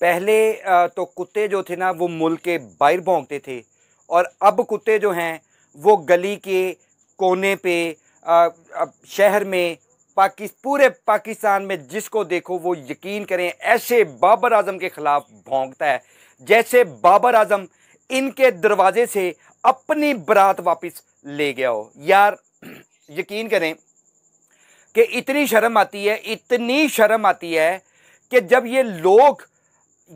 पहले तो कुत्ते जो थे ना वो मुल्क के बाहर भोंगते थे और अब कुत्ते जो हैं वो गली के कोने पे शहर में पाकिस पूरे पाकिस्तान में जिसको देखो वो यकीन करें ऐसे बाबर आजम के ख़िलाफ़ भोंगता है जैसे बाबर आजम इनके दरवाजे से अपनी बरात वापस ले गया हो यार यकीन करें कि इतनी शर्म आती है इतनी शर्म आती है कि जब ये लोग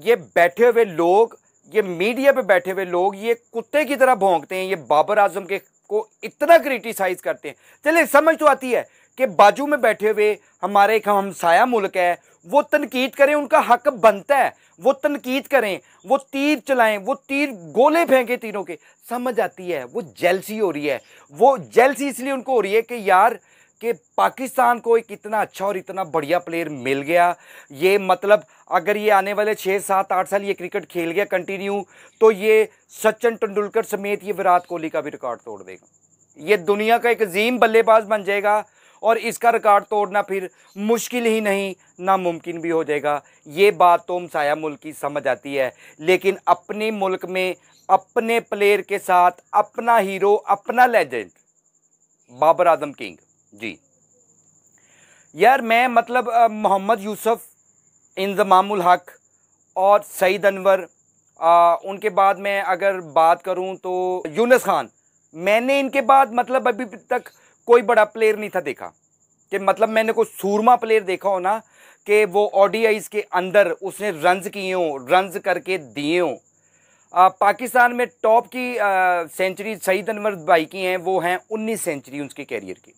ये बैठे हुए लोग ये मीडिया पे बैठे हुए लोग ये कुत्ते की तरह भोंकते हैं ये बाबर आजम के को इतना क्रिटिसाइज़ करते हैं चलिए समझ तो आती है कि बाजू में बैठे हुए हमारे एक हमसाया मुल्क है वो तनकीद करें उनका हक बनता है वो तनकीद करें वो तीर चलाएं वो तीर गोले फेंके तीरों के समझ आती है वो जेलसी हो रही है वो जेलसी इसलिए उनको हो रही है कि यार कि पाकिस्तान को एक इतना अच्छा और इतना बढ़िया प्लेयर मिल गया ये मतलब अगर ये आने वाले छः सात आठ साल ये क्रिकेट खेल गया कंटिन्यू तो ये सचिन तेंदुलकर समेत ये विराट कोहली का भी रिकॉर्ड तोड़ देगा ये दुनिया का एक अजीम बल्लेबाज बन जाएगा और इसका रिकॉर्ड तोड़ना फिर मुश्किल ही नहीं नामुमकिन भी हो जाएगा ये बात तो साया मुल्क की समझ आती है लेकिन अपने मुल्क में अपने प्लेयर के साथ अपना हीरो अपना लेजेंड बाबर आजम किंग जी यार मैं मतलब मोहम्मद यूसुफ इंजमामुल हक और सईद अनवर आ, उनके बाद मैं अगर बात करूं तो यूनस खान मैंने इनके बाद मतलब अभी तक कोई बड़ा प्लेयर नहीं था देखा कि मतलब मैंने कोई सूरमा प्लेयर देखा हो ना कि वो ऑडियाइज के अंदर उसने रनज किए हों रनज करके दिए हों पाकिस्तान में टॉप की सेंचुरी सईद अनवर भाई की हैं वो हैं उन्नीस सेंचुरी उनके कैरियर की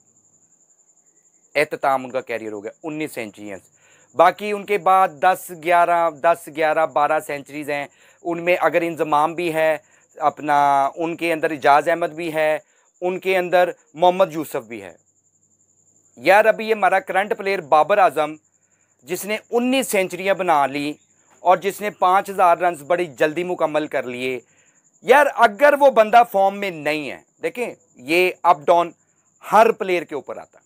एहतमाम उनका कैरियर हो गया उन्नीस सेंचुरीज बाकी उनके बाद दस ग्यारह दस ग्यारह बारह सेंचुरीज़ हैं उनमें अगर इंजमाम भी है अपना उनके अंदर एजाज अहमद भी है उनके अंदर मोहम्मद यूसुफ भी है यार अभी ये हमारा करंट प्लेयर बाबर आजम जिसने 19 सेंचुरियाँ बना ली और जिसने 5000 रन बड़ी जल्दी मुकम्मल कर लिए यार अगर वो बंदा फॉर्म में नहीं है देखें ये अप डाउन हर प्लेयर के ऊपर आता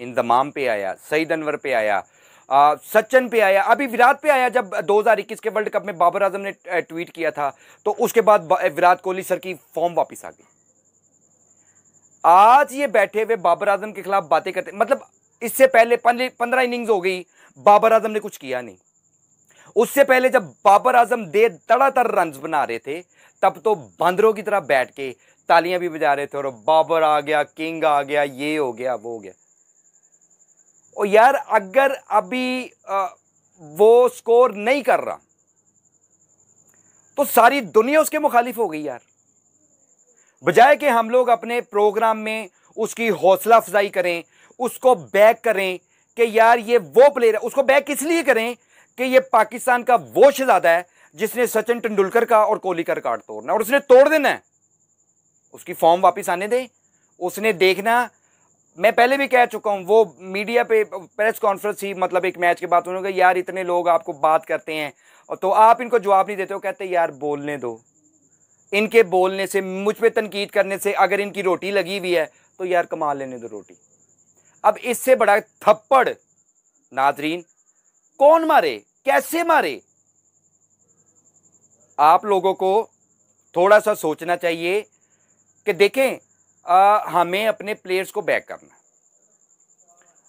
इंदमाम पे आया सईद अनवर पे आया आ, सचिन पे आया अभी विराट पे आया जब 2021 के वर्ल्ड कप में बाबर आजम ने ट्वीट किया था तो उसके बाद विराट कोहली सर की फॉर्म वापस आ गई आज ये बैठे हुए बाबर आजम के खिलाफ बातें करते मतलब इससे पहले पंद्रह इनिंग्स हो गई बाबर आजम ने कुछ किया नहीं उससे पहले जब बाबर आजम दे तड़ातर रन बना रहे थे तब तो बंदरों की तरह बैठ के तालियां भी बजा रहे थे और बाबर आ गया किंग आ गया ये हो गया वो हो गया और यार अगर अभी आ, वो स्कोर नहीं कर रहा तो सारी दुनिया उसके मुखालिफ हो गई यार बजाय कि हम लोग अपने प्रोग्राम में उसकी हौसला अफजाई करें उसको बैक करें कि यार ये वो प्लेयर है उसको बैक इसलिए करें कि ये पाकिस्तान का वो शहजादा है जिसने सचिन तेंदुलकर का और कोहली का रिकॉर्ड तोड़ना और उसने तोड़ देना है उसकी फॉर्म वापस आने दें उसने देखना मैं पहले भी कह चुका हूँ वो मीडिया पे प्रेस कॉन्फ्रेंस ही मतलब एक मैच के बाद उन्होंने कहा यार इतने लोग आपको बात करते हैं और तो आप इनको जवाब नहीं देते हो कहते यार बोलने दो इनके बोलने से मुझ पर तनकीद करने से अगर इनकी रोटी लगी हुई है तो यार कमा लेने दो रोटी अब इससे बड़ा थप्पड़ नाजरीन कौन मारे कैसे मारे आप लोगों को थोड़ा सा सोचना चाहिए कि देखें आ, हमें अपने प्लेयर्स को बैक करना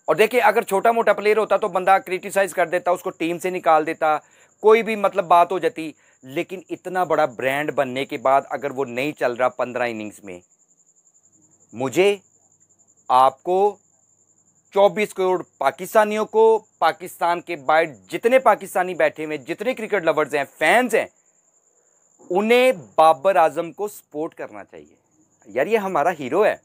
और देखिए अगर छोटा मोटा प्लेयर होता तो बंदा क्रिटिसाइज कर देता उसको टीम से निकाल देता कोई भी मतलब बात हो जाती लेकिन इतना बड़ा ब्रांड बनने के बाद अगर वो नहीं चल रहा पंद्रह इनिंग्स में मुझे आपको 24 करोड़ पाकिस्तानियों को पाकिस्तान के बाहर जितने पाकिस्तानी बैठे हुए जितने क्रिकेट लवर्स हैं फैंस हैं उन्हें बाबर आजम को सपोर्ट करना चाहिए यार ये हमारा हीरो है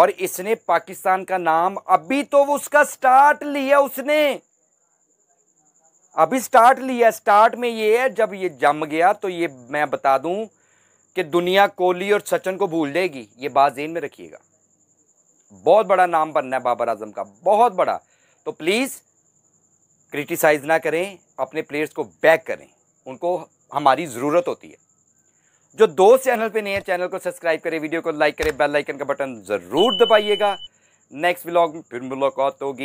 और इसने पाकिस्तान का नाम अभी तो उसका स्टार्ट लिया उसने अभी स्टार्ट लिया स्टार्ट में ये है जब ये जम गया तो ये मैं बता दूं कि दुनिया कोहली और सचिन को भूल देगी ये बात जेन में रखिएगा बहुत बड़ा नाम बनना है बाबर आजम का बहुत बड़ा तो प्लीज़ क्रिटिसाइज़ ना करें अपने प्लेयर्स को बैक करें उनको हमारी ज़रूरत होती है जो दोस्त चैनल पे नहीं है चैनल को सब्सक्राइब करें वीडियो को लाइक करें बेल आइकन का बटन ज़रूर दबाइएगा नेक्स्ट ब्लॉग में फिर मुलाकात होगी